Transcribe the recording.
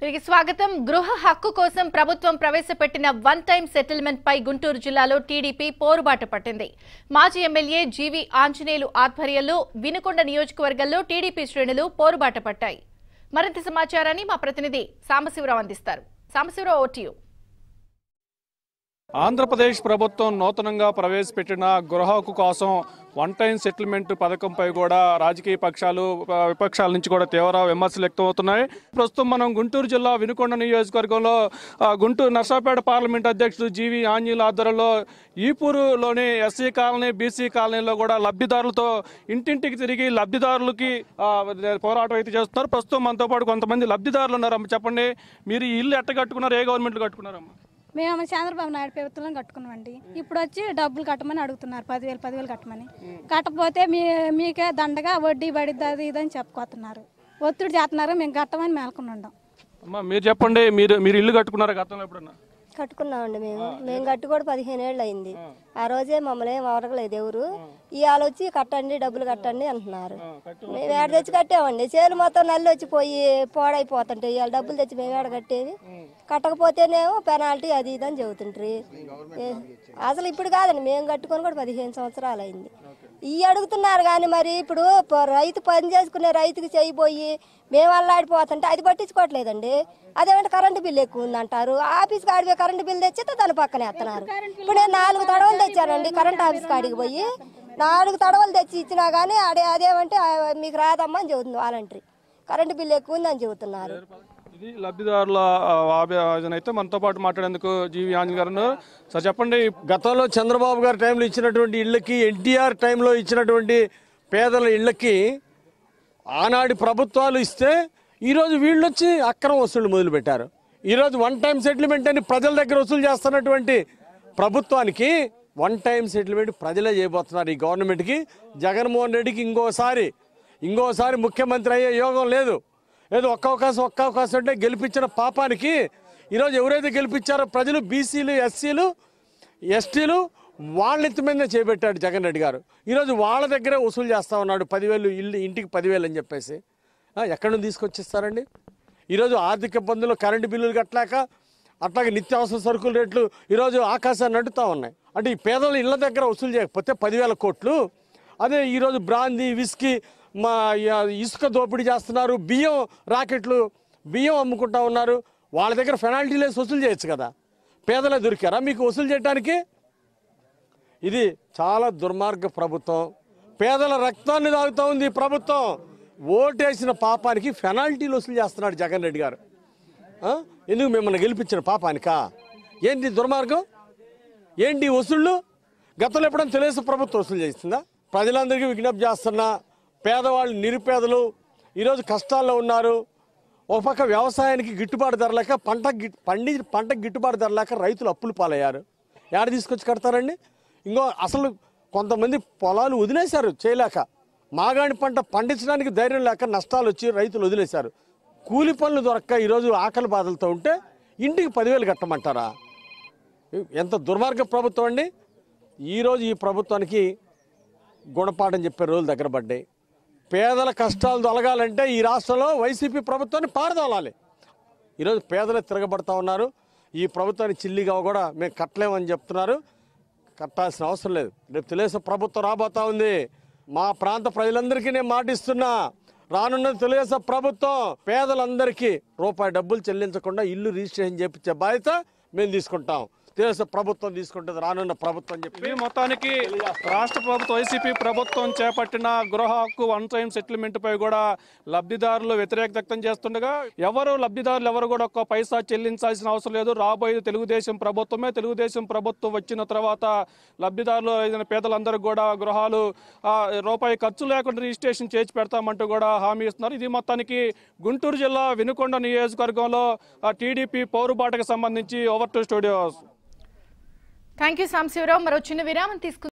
తిరిగి స్వాగతం గృహ హక్కు కోసం ప్రభుత్వం ప్రవేశపెట్టిన వన్ టైం సెటిల్మెంట్ పై గుంటూరు జిల్లాలో టీడీపీ పోరుబాటు పట్టింది మాజీ ఎమ్మెల్యే జీవి ఆంజనేయులు ఆధ్వర్యంలో వినుకొండ నియోజకవర్గంలో టీడీపీ శ్రేణులు పోరుబాట పట్టాయి మరింత సమాచారాన్ని మా ప్రతినిధి సాంబశివరావు అందిస్తారు ఆంధ్రప్రదేశ్ ప్రభుత్వం నూతనంగా ప్రవేశపెట్టిన గృహ హక్కు కోసం వన్ టైం సెటిల్మెంట్ పథకంపై కూడా రాజకీయ పక్షాలు విపక్షాల నుంచి కూడా తీవ్ర విమర్శలు వ్యక్తమవుతున్నాయి ప్రస్తుతం మనం గుంటూరు జిల్లా వినుకొండ నియోజకవర్గంలో గుంటూరు నర్సాపేట పార్లమెంట్ అధ్యక్షుడు జీవి ఆంజీల ఆధ్వర్యంలో ఈపూరులోని ఎస్సీ కాలనీ బీసీ కాలనీలో కూడా లబ్ధిదారులతో ఇంటింటికి తిరిగి లబ్ధిదారులకి పోరాటం అయితే చేస్తున్నారు ప్రస్తుతం మనతో పాటు కొంతమంది లబ్ధిదారులు ఉన్నారమ్మ చెప్పండి మీరు ఇల్లు ఎట్ట కట్టుకున్నారు ఏ గవర్నమెంట్ కట్టుకున్నారమ్మా మేము చంద్రబాబు నాయుడు ప్రభుత్వం కట్టుకున్నామండి ఇప్పుడు వచ్చి డబ్బులు కట్టమని అడుగుతున్నారు పదివేలు పదివేలు కట్టమని కట్టకపోతే మీ మీకే దండగా వడ్డీ పడిద్ది అది ఇదని చెప్పుకోతున్నారు ఒత్తిడి చేస్తున్నారు మేము కట్టమని మేలుకున్నాం అమ్మా మీరు చెప్పండి మీరు మీరు ఇల్లు కట్టుకున్నారా గతంలో ఎప్పుడన్నా కట్టుకున్నామండి మేము మేము కట్టి కూడా పదిహేను ఏళ్ళు అయింది ఆ రోజే మమ్మల్ని ఏం అవరగలేదు ఎవరు ఇవాళ వచ్చి కట్టండి డబ్బులు కట్టండి అంటున్నారు మేము ఏడ తెచ్చి కట్టామండి చేలు మొత్తం నల్లి వచ్చి పోయి పోడైపోతుంటే ఇవాళ డబ్బులు తెచ్చి మేము ఏడ కట్టేది కట్టకపోతేనేమో పెనాల్టీ అది ఇది అని చెబుతుంటారు అసలు ఇప్పుడు కాదండి మేము కట్టుకొని కూడా పదిహేను సంవత్సరాలు అయింది ఈ అడుగుతున్నారు కానీ మరి ఇప్పుడు రైతు పని చేసుకునే రైతుకి చేయిపోయి మేము అల్లాడిపోతుంటే అది పట్టించుకోవట్లేదండి అదేమంటే కరెంటు బిల్లు ఎక్కువ ఉందంటారు ఆఫీస్ కాడిపోయి కరెంటు బిల్ తెచ్చితే దాని పక్కనే ఎత్తన్నారు ఇప్పుడు నేను నాలుగు తడవలు తెచ్చానండి కరెంట్ ఆఫీస్ కాడికి పోయి నాలుగు తడవలు తెచ్చి ఇచ్చినా కానీ అదే అదేమంటే మీకు రాదమ్మా అని చెబుతుంది వాలంటరీ కరెంటు బిల్లు ఎక్కువ ఉందని చెబుతున్నారు ఇది లబ్ధిదారుల ఆవేదన అయితే మనతో పాటు మాట్లాడేందుకు జీవి ఆంజల్ గారు సార్ చెప్పండి గతంలో చంద్రబాబు గారి టైంలో ఇచ్చినటువంటి ఇళ్ళకి ఎన్టీఆర్ టైంలో ఇచ్చినటువంటి పేదల ఇళ్ళకి ఆనాడు ప్రభుత్వాలు ఇస్తే ఈరోజు వీళ్ళు వచ్చి అక్రమ వసూళ్లు మొదలుపెట్టారు ఈరోజు వన్ టైం సెటిల్మెంట్ అని ప్రజల దగ్గర వసూలు చేస్తున్నటువంటి ప్రభుత్వానికి వన్ టైం సెటిల్మెంట్ ప్రజలే చేయబోతున్నారు ఈ గవర్నమెంట్కి జగన్మోహన్ రెడ్డికి ఇంకోసారి ఇంకోసారి ముఖ్యమంత్రి అయ్యే యోగం లేదు ఏదో ఒక్క అవకాశం ఒక్క అవకాశం అంటే గెలిపించిన పాపానికి ఈరోజు ఎవరైతే గెలిపించారో ప్రజలు బీసీలు ఎస్సీలు ఎస్టీలు వాళ్ళెత్తి మీదనే చేపెట్టాడు జగన్ రెడ్డి గారు ఈరోజు వాళ్ళ దగ్గరే వసూలు చేస్తూ ఉన్నాడు పదివేలు ఇల్లు ఇంటికి పదివేలు అని చెప్పేసి ఎక్కడి నుంచి తీసుకొచ్చిస్తారండి ఈరోజు ఆర్థిక ఇబ్బందులు కరెంటు బిల్లులు కట్టలేక అట్లాగే నిత్యావసర సరుకుల రేట్లు ఈరోజు ఆకాశాన్ని నడుతూ ఉన్నాయి అంటే ఈ పేదల ఇళ్ళ దగ్గర వసూలు చేయకపోతే పదివేల కోట్లు అదే ఈరోజు బ్రాందీ విస్కీ మా ఇసుక దోపిడీ చేస్తున్నారు బియ్యం రాకెట్లు బియ్యం అమ్ముకుంటా ఉన్నారు వాళ్ళ దగ్గర లేసి వసూలు చేయొచ్చు కదా పేదలే దొరికారా మీకు వసూలు చేయడానికి ఇది చాలా దుర్మార్గ ప్రభుత్వం పేదల రక్తాన్ని తాగుతూ ఉంది ప్రభుత్వం ఓటేసిన పాపానికి పెనాల్టీలు వసూలు చేస్తున్నాడు జగన్ రెడ్డి గారు ఎందుకు మిమ్మల్ని గెలిపించిన పాపానికా ఏంటి దుర్మార్గం ఏంటి వసూళ్ళు గతంలో ఎప్పుడైనా తెలియదు ప్రభుత్వం వసూలు చేస్తుందా ప్రజలందరికీ విజ్ఞప్తి చేస్తున్నా పేదవాళ్ళు నిరుపేదలు ఈరోజు కష్టాల్లో ఉన్నారు ఒక పక్క వ్యవసాయానికి గిట్టుబాటు ధరలేక పంట పండి పంటకు గిట్టుబాటు ధరలేక రైతులు అప్పులు పాలయ్యారు ఏడ తీసుకొచ్చి కడతారండి ఇంకో అసలు కొంతమంది పొలాలు వదిలేశారు చేయలేక మాగాణి పంట పండించడానికి ధైర్యం లేక నష్టాలు వచ్చి రైతులు వదిలేశారు కూలి పనులు దొరక్క ఈరోజు ఆకలి బాధలతో ఉంటే ఇంటికి పదివేలు కట్టమంటారా ఎంత దుర్మార్గ ప్రభుత్వం అండి ఈరోజు ఈ ప్రభుత్వానికి గుణపాఠం చెప్పే రోజులు దగ్గర పడ్డాయి పేదల కష్టాలు తొలగాలంటే ఈ రాష్ట్రంలో వైసీపీ ప్రభుత్వాన్ని పారదోలాలి ఈరోజు పేదలు తిరగబడతా ఉన్నారు ఈ ప్రభుత్వాన్ని చిల్లిగా కూడా మేము కట్టలేమని చెప్తున్నారు కట్టాల్సిన అవసరం లేదు రేపు తెలుగుదేశం ప్రభుత్వం రాబోతా ఉంది మా ప్రాంత ప్రజలందరికీ నేను మాటిస్తున్నా రానున్న తెలుగుదేశం ప్రభుత్వం పేదలందరికీ రూపాయి డబ్బులు చెల్లించకుండా ఇల్లు రిజిస్ట్రేషన్ చేపించే బాధ్యత మేము తీసుకుంటాం దేశ ప్రభుత్వం తీసుకుంటుంది రానున్న ప్రభుత్వం చెప్పి మొత్తానికి రాష్ట్ర ప్రభుత్వం వైసీపీ ప్రభుత్వం చేపట్టిన గృహ హక్కు వన్ టైం సెటిల్మెంట్ పై కూడా లబ్ధిదారులు వ్యతిరేక వ్యక్తం చేస్తుండగా ఎవరు లబ్ధిదారులు ఎవరు కూడా ఒక్క పైసా చెల్లించాల్సిన అవసరం లేదు రాబోయే తెలుగుదేశం ప్రభుత్వమే తెలుగుదేశం ప్రభుత్వం వచ్చిన తర్వాత లబ్ధిదారులు ఏదైనా పేదలందరూ కూడా గృహాలు రూపాయి ఖర్చు లేకుండా రిజిస్ట్రేషన్ చేసి పెడతామంటూ కూడా హామీ ఇస్తున్నారు ఇది మొత్తానికి గుంటూరు జిల్లా వినుకొండ నియోజకవర్గంలో టీడీపీ పౌరుబాటకు సంబంధించి over to studios thank you Samsivarao మరో చిన్న విరామం తీసుకుంటాం